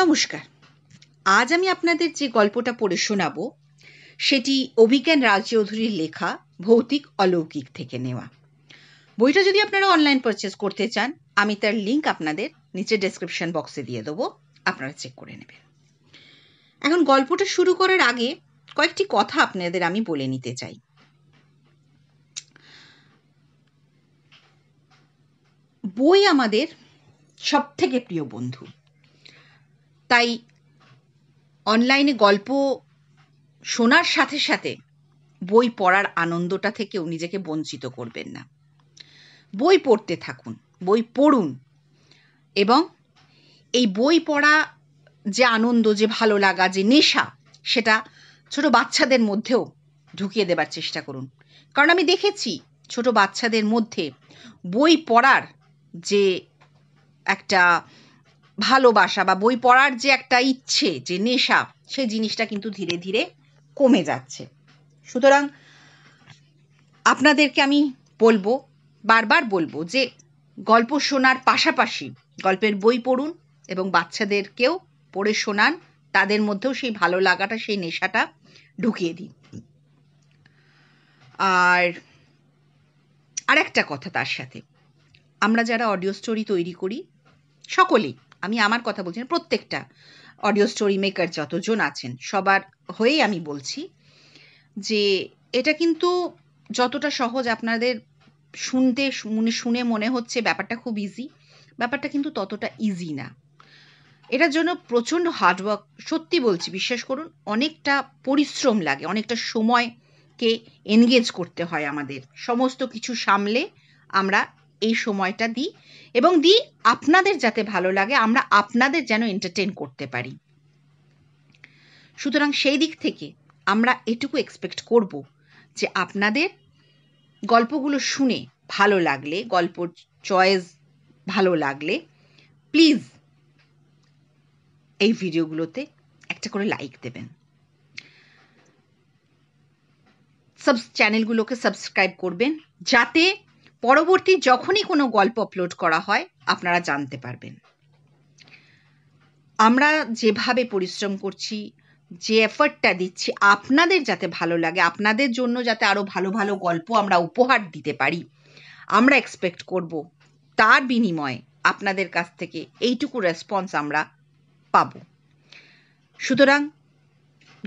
নমস্কার আজ আমি আপনাদের যে গল্পটা পড়ে শোনাব সেটি অভিজ্ঞান রাজচৌধুরীর লেখা ভৌতিক অলৌকিক থেকে নেওয়া বইটা যদি আপনারা অনলাইন পারচেস করতে চান আমি তার লিঙ্ক আপনাদের নিচে ডেসক্রিপশন বক্সে দিয়ে দেবো আপনারা চেক করে নেবেন এখন গল্পটা শুরু করার আগে কয়েকটি কথা আপনাদের আমি বলে নিতে চাই বই আমাদের সব থেকে প্রিয় বন্ধু তাই অনলাইনে গল্প শোনার সাথে সাথে বই পড়ার আনন্দটা থেকেও নিজেকে বঞ্চিত করবেন না বই পড়তে থাকুন বই পড়ুন এবং এই বই পড়া যে আনন্দ যে ভালো লাগা যে নেশা সেটা ছোট বাচ্চাদের মধ্যেও ঢুকিয়ে দেবার চেষ্টা করুন কারণ আমি দেখেছি ছোট বাচ্চাদের মধ্যে বই পড়ার যে একটা ভালোবাসা বা বই পড়ার যে একটা ইচ্ছে যে নেশা সেই জিনিসটা কিন্তু ধীরে ধীরে কমে যাচ্ছে সুতরাং আপনাদেরকে আমি বলবো বারবার বলবো যে গল্প শোনার পাশাপাশি গল্পের বই পড়ুন এবং বাচ্চাদেরকেও পড়ে শোনান তাদের মধ্যেও সেই ভালো লাগাটা সেই নেশাটা ঢুকিয়ে দিন আর আরেকটা কথা তার সাথে আমরা যারা অডিও স্টোরি তৈরি করি সকলেই আমি আমার কথা বলছি না প্রত্যেকটা অডিও স্টোরি মেকার যতজন আছেন সবার হয়েই আমি বলছি যে এটা কিন্তু যতটা সহজ আপনাদের শুনতে মনে শুনে মনে হচ্ছে ব্যাপারটা খুব ইজি ব্যাপারটা কিন্তু ততটা ইজি না এটার জন্য প্রচণ্ড হার্ডওয়ার্ক সত্যি বলছি বিশ্বাস করুন অনেকটা পরিশ্রম লাগে অনেকটা সময়কে এনগেজ করতে হয় আমাদের সমস্ত কিছু সামলে আমরা এই সময়টা দিই এবং দিই আপনাদের যাতে ভালো লাগে আমরা আপনাদের যেন এন্টারটেন করতে পারি সুতরাং সেই দিক থেকে আমরা এটুকু এক্সপেক্ট করব যে আপনাদের গল্পগুলো শুনে ভালো লাগলে গল্প চয়েস ভালো লাগলে প্লিজ এই ভিডিওগুলোতে একটা করে লাইক দেবেন সব চ্যানেলগুলোকে সাবস্ক্রাইব করবেন যাতে পরবর্তী যখনই কোনো গল্প আপলোড করা হয় আপনারা জানতে পারবেন আমরা যেভাবে পরিশ্রম করছি যে এফার্টটা দিচ্ছি আপনাদের যাতে ভালো লাগে আপনাদের জন্য যাতে আরও ভালো ভালো গল্প আমরা উপহার দিতে পারি আমরা এক্সপেক্ট করব তার বিনিময়ে আপনাদের কাছ থেকে এইটুকু রেসপন্স আমরা পাব সুতরাং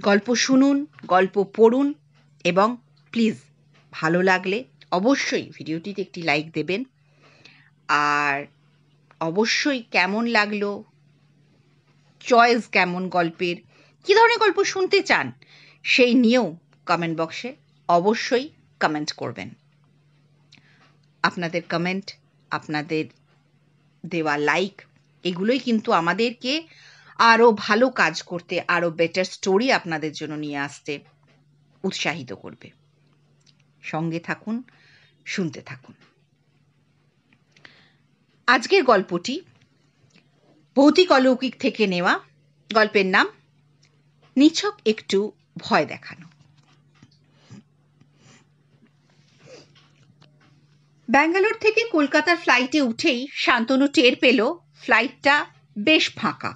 গল্প শুনুন গল্প পড়ুন এবং প্লিজ ভালো লাগলে অবশ্যই ভিডিওটিতে একটি লাইক দেবেন আর অবশ্যই কেমন লাগলো চয়েস কেমন গল্পের কী ধরনের গল্প শুনতে চান সেই নিয়েও কমেন্ট বক্সে অবশ্যই কমেন্ট করবেন আপনাদের কমেন্ট আপনাদের দেওয়া লাইক এগুলোই কিন্তু আমাদেরকে আরও ভালো কাজ করতে আরও বেটার স্টোরি আপনাদের জন্য নিয়ে আসতে উৎসাহিত করবে সঙ্গে থাকুন শুনতে থাকুন আজকের গল্পটি ভৌতিক অলৌকিক থেকে নেওয়া গল্পের নাম নিছক একটু ভয় দেখানো ব্যাঙ্গালোর থেকে কলকাতার ফ্লাইটে উঠেই শান্তনু টের পেল ফ্লাইটটা বেশ ফাঁকা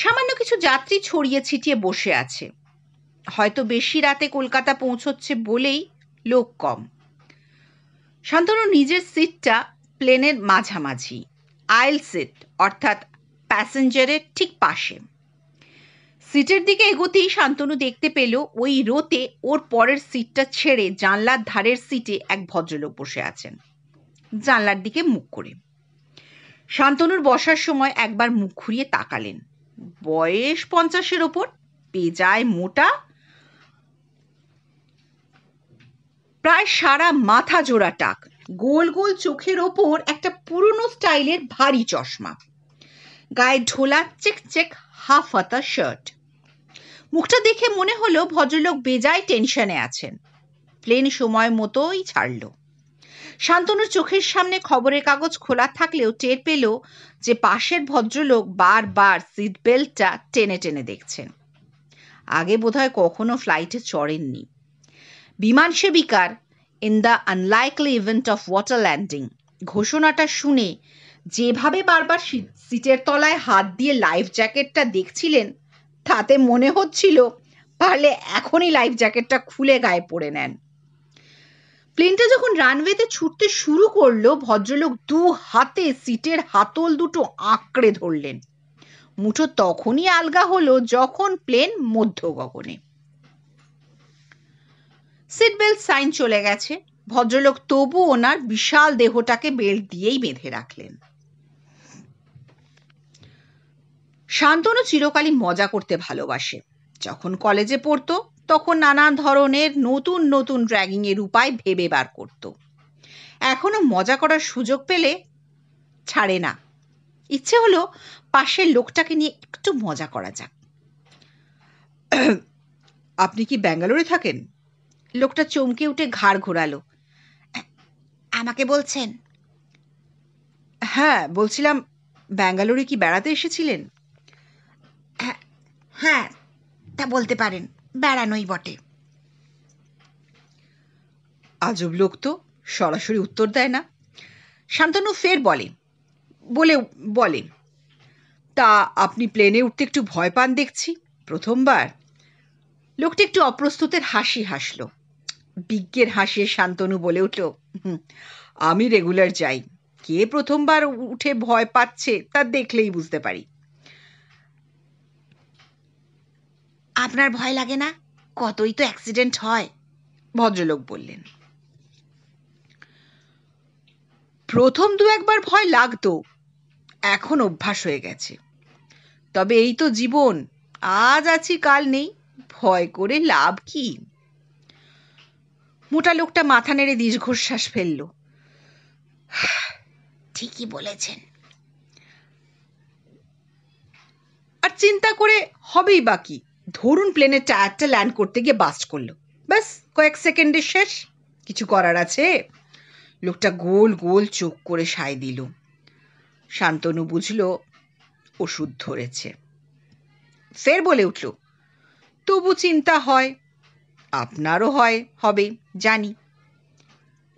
সামান্য কিছু যাত্রী ছড়িয়ে ছিটিয়ে বসে আছে হয়তো বেশি রাতে কলকাতা পৌঁছচ্ছে বলেই লোক কম শান্তনু নিজের সিটটা প্লেনের মাঝামাঝি আইল সিট অর্থাৎ প্যাসেঞ্জারের ঠিক পাশে সিটের দিকে এগোতেই শান্তনু দেখতে পেল ওই রোতে ওর পরের সিটটা ছেড়ে জানলার ধারের সিটে এক ভদ্রলোক বসে আছেন জানলার দিকে মুখ করে শান্তনুর বসার সময় একবার মুখ ঘুরিয়ে তাকালেন বয়স পঞ্চাশের ওপর পেজায় মোটা প্রায় সারা মাথা জোড়া টাক গোল গোল চোখের ওপর একটা পুরনো স্টাইলের ভারী চশমা গায়ে ঢোলা চেক চেক হাফ হাতা শার্ট মুখটা দেখে মনে হলো ভদ্রলোক বেজায় টেনশনে আছেন প্লেন সময় মতোই ছাড়ল শান্তনুর চোখের সামনে খবরের কাগজ খোলা থাকলেও টের পেল যে পাশের ভদ্রলোক বারবার সিট বেল্টটা টেনে টেনে দেখছেন আগে বোধহয় কখনো ফ্লাইটে চড়েননি বিমান সেবিকার in the unlikely event of water landing ঘোষণাটা শুনে যেভাবে বারবার সিটের তলায় হাত দিয়ে লাইফ জ্যাকেটটা দেখছিলেন তাতে মনে হচ্ছিল পারলে এখনই লাইফ জ্যাকেটটা খুলে গায়ে পড়ে নেন প্লেনটা যখন রানওয়েতে ছুটতে শুরু করলো ভদ্রলোক দু হাতে সিটের হাতল দুটো আঁকড়ে ধরলেন মুঠো তখনই আলগা হলো যখন প্লেন মধ্য গগনে সিট বেল্ট সাইন চলে গেছে ভদ্রলোক তবু ওনার বিশাল দেহটাকে বেল্ট দিয়েই বেঁধে রাখলেন শান্তনু চিরকালই মজা করতে ভালোবাসে যখন কলেজে পড়ত তখন নানান ধরনের নতুন নতুন ড্র্যাগিং এর উপায় ভেবে বার করত এখনো মজা করার সুযোগ পেলে ছাড়ে না ইচ্ছে হলো পাশের লোকটাকে নিয়ে একটু মজা করা যাক আপনি কি ব্যাঙ্গালোরে থাকেন লোকটা চমকে উঠে ঘাড় ঘোরালো আমাকে বলছেন হ্যাঁ বলছিলাম ব্যাঙ্গালোরে কি বেড়াতে এসেছিলেন হ্যাঁ, হ্যাঁ তা বলতে পারেন বেড়ানোই বটে আজব লোক তো সরাসরি উত্তর দেয় না শান্তনু ফের বলে বলে বলে তা আপনি প্লেনে উঠতে একটু ভয় পান দেখছি প্রথমবার লোকটি একটু অপ্রস্তুতের হাসি হাসলো বিজ্ঞের হাসিয়ে শান্তনু বলে উঠল আমি রেগুলার যাই কে প্রথমবার উঠে ভয় পাচ্ছে তা দেখলেই বুঝতে পারি আপনার ভয় লাগে না কতই তো অ্যাক্সিডেন্ট হয় ভদ্রলোক বললেন প্রথম দু একবার ভয় লাগতো এখন অভ্যাস হয়ে গেছে তবে এই তো জীবন আজ আছি কাল নেই ভয় করে লাভ কি মোটা লোকটা মাথা নেড়ে দীর্ঘশ্বাস ফেলল ঠিকই বলেছেন আর চিন্তা করে হবেই বাকি ধরুন প্লেনের টায়ারটা ল্যান্ড করতে গিয়ে বাস্ট করলো ব্যাস কয়েক সেকেন্ডে শেষ কিছু করার আছে লোকটা গোল গোল চোখ করে সায় দিল শান্তনু বুঝল ওষুধ ধরেছে ফের বলে উঠল তবু চিন্তা হয় আপনারও হয় হবে জানি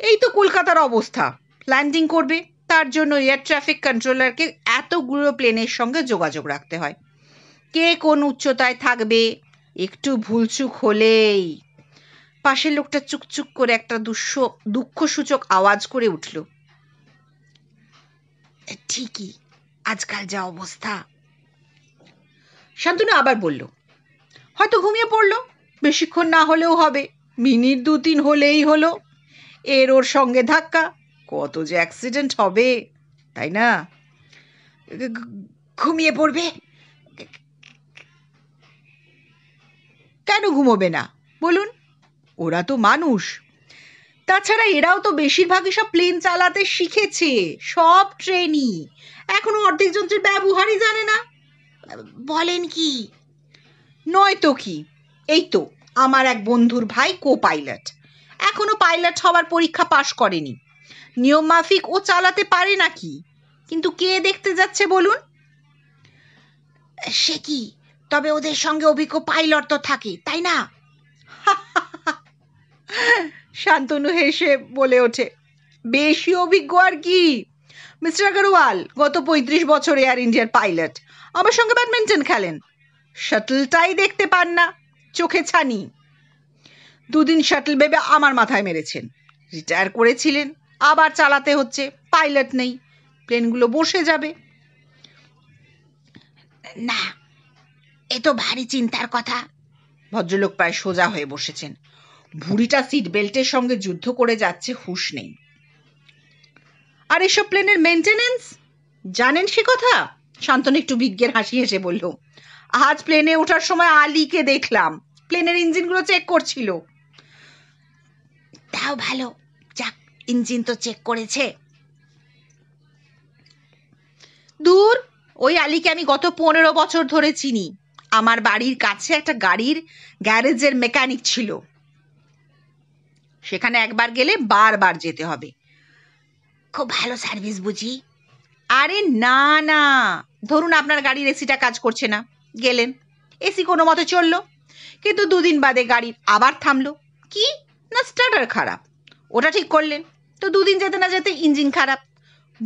এই তো কলকাতার অবস্থা ল্যান্ডিং করবে তার জন্য এয়ার ট্রাফিক কন্ট্রোলারকে এতগুলো প্লেনের সঙ্গে যোগাযোগ রাখতে হয় কে কোন উচ্চতায় থাকবে একটু ভুলচুক হলেই পাশের লোকটা চুকচুক করে একটা দুঃখ দুঃখসূচক আওয়াজ করে উঠল ঠিকই আজকাল যা অবস্থা শান্তনু আবার বলল হয়তো ঘুমিয়ে পড়লো বেশিক্ষণ না হলেও হবে মিনিট দু তিন হলেই হলো এর ওর সঙ্গে ধাক্কা কত যে অ্যাক্সিডেন্ট হবে তাই না ঘুমিয়ে পড়বে কেন ঘুমোবে না বলুন ওরা তো মানুষ তাছাড়া এরাও তো বেশিরভাগই সব প্লেন চালাতে শিখেছে সব ট্রেনই এখনো অর্ধেক যন্ত্রের ব্যবহারই জানে না বলেন কি নয় তো কি এই তো আমার এক বন্ধুর ভাই কো পাইলট এখনও পাইলট হওয়ার পরীক্ষা পাশ করেনি নিয়ম মাফিক ও চালাতে পারে নাকি কিন্তু কে দেখতে যাচ্ছে বলুন সে কি তবে ওদের সঙ্গে অভিজ্ঞ পাইলট তো থাকে তাই না শান্তনু হেসে বলে ওঠে বেশি অভিজ্ঞ আর কি মিস্টার আগরওয়াল গত পঁয়ত্রিশ বছর এয়ার ইন্ডিয়ার পাইলট আমার সঙ্গে ব্যাডমিন্টন খেলেন শাটলটাই দেখতে পান না চোখে ছানি দুদিন শাটল বেবে আমার মাথায় মেরেছেন রিটায়ার করেছিলেন আবার চালাতে হচ্ছে পাইলট নেই প্লেনগুলো বসে যাবে না এ তো ভারী চিন্তার কথা ভদ্রলোক প্রায় সোজা হয়ে বসেছেন ভুড়িটা সিট বেল্টের সঙ্গে যুদ্ধ করে যাচ্ছে হুশ নেই আর এসব প্লেনের মেনটেনেন্স জানেন সে কথা শান্তন একটু বিজ্ঞের হাসি হেসে বলল আজ প্লেনে ওঠার সময় আলীকে দেখলাম প্লেনের ইঞ্জিনগুলো চেক করছিল তাও ভালো যাক ইঞ্জিন তো চেক করেছে দূর ওই আলীকে আমি গত পনেরো বছর ধরে চিনি আমার বাড়ির কাছে একটা গাড়ির গ্যারেজের মেকানিক ছিল সেখানে একবার গেলে বারবার যেতে হবে খুব ভালো সার্ভিস বুঝি আরে না না ধরুন আপনার গাড়ির এসিটা কাজ করছে না গেলেন এসি কোনো মতে চললো কিন্তু দুদিন বাদে গাড়ি আবার থামলো কি না স্টার্টার খারাপ ওটা ঠিক করলেন তো দুদিন যেতে না যেতে ইঞ্জিন খারাপ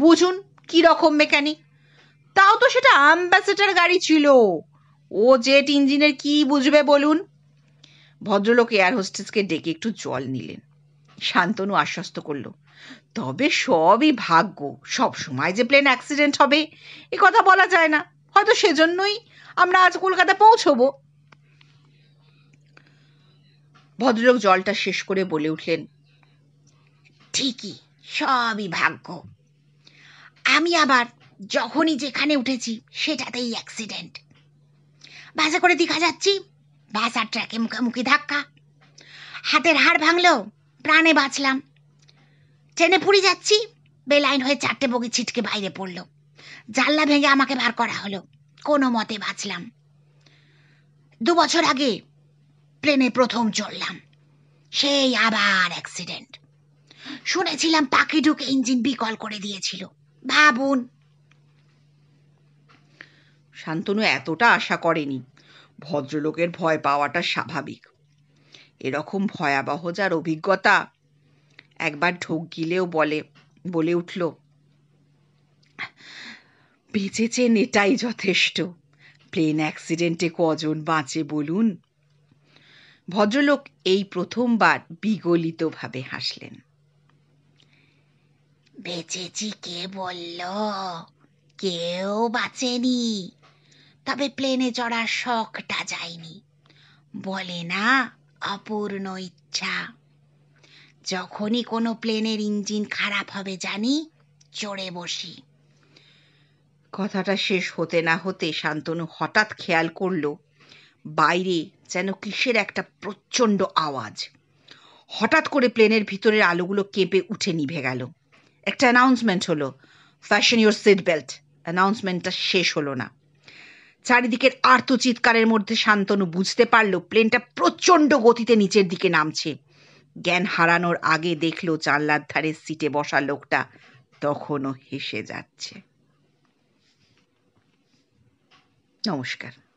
বুঝুন কি রকম মেকানিক তাও তো সেটা অ্যাম্বাসেডার গাড়ি ছিল ও জেট ইঞ্জিনের কি বুঝবে বলুন ভদ্রলোক এয়ার হোস্টেসকে ডেকে একটু জল নিলেন শান্তনু আশ্বস্ত করল তবে সবই ভাগ্য সব সময় যে প্লেন অ্যাক্সিডেন্ট হবে এ কথা বলা যায় না হয়তো সেজন্যই আমরা আজ কলকাতা পৌঁছবো ভদ্রলোক জলটা শেষ করে বলে উঠলেন ঠিকই সবই ভাগ্য আমি আবার যখনই যেখানে উঠেছি সেটাতেই অ্যাক্সিডেন্ট বাসে করে দীঘা যাচ্ছি বাস আর ট্র্যাকে মুখোমুখি ধাক্কা হাতের হাড় ভাঙলো প্রাণে বাঁচলাম ট্রেনে পুরী যাচ্ছি বেলাইন হয়ে চারটে বগি ছিটকে বাইরে পড়লো জানলা ভেঙে আমাকে বার করা হলো কোনো মতে বাঁচলাম দু বছর আগে প্লেনে প্রথম চললাম সেই আবার অ্যাক্সিডেন্ট শুনেছিলাম পাখি ঢুকে ইঞ্জিন বিকল করে দিয়েছিল ভাবুন শান্তনু এতটা আশা করেনি ভদ্রলোকের ভয় পাওয়াটা স্বাভাবিক এরকম ভয়াবহ যার অভিজ্ঞতা একবার ঢোক গিলেও বলে বলে উঠল বেঁচেছেন এটাই যথেষ্ট প্লেন অ্যাক্সিডেন্টে কজন বাঁচে বলুন ভদ্রলোক এই প্রথমবার বিগলিতভাবে হাসলেন বেঁচেছি কে বলল কেউ বাঁচেনি তবে প্লেনে চড়ার শখটা যায়নি বলে না অপূর্ণ ইচ্ছা যখনই কোনো প্লেনের ইঞ্জিন খারাপ হবে জানি চড়ে বসি কথাটা শেষ হতে না হতে শান্তনু হঠাৎ খেয়াল করলো বাইরে যেন কিসের একটা প্রচণ্ড আওয়াজ হঠাৎ করে প্লেনের ভিতরের আলোগুলো কেঁপে উঠে নিভে গেল একটা অ্যানাউন্সমেন্ট হলো ফ্যাশন ইউর সিট বেল্ট অ্যানাউন্সমেন্টটা শেষ হলো না চারিদিকের আর্ত চিৎকারের মধ্যে শান্তনু বুঝতে পারল প্লেনটা প্রচণ্ড গতিতে নিচের দিকে নামছে জ্ঞান হারানোর আগে দেখলো জানলার ধারে সিটে বসা লোকটা তখনও হেসে যাচ্ছে নমস্কার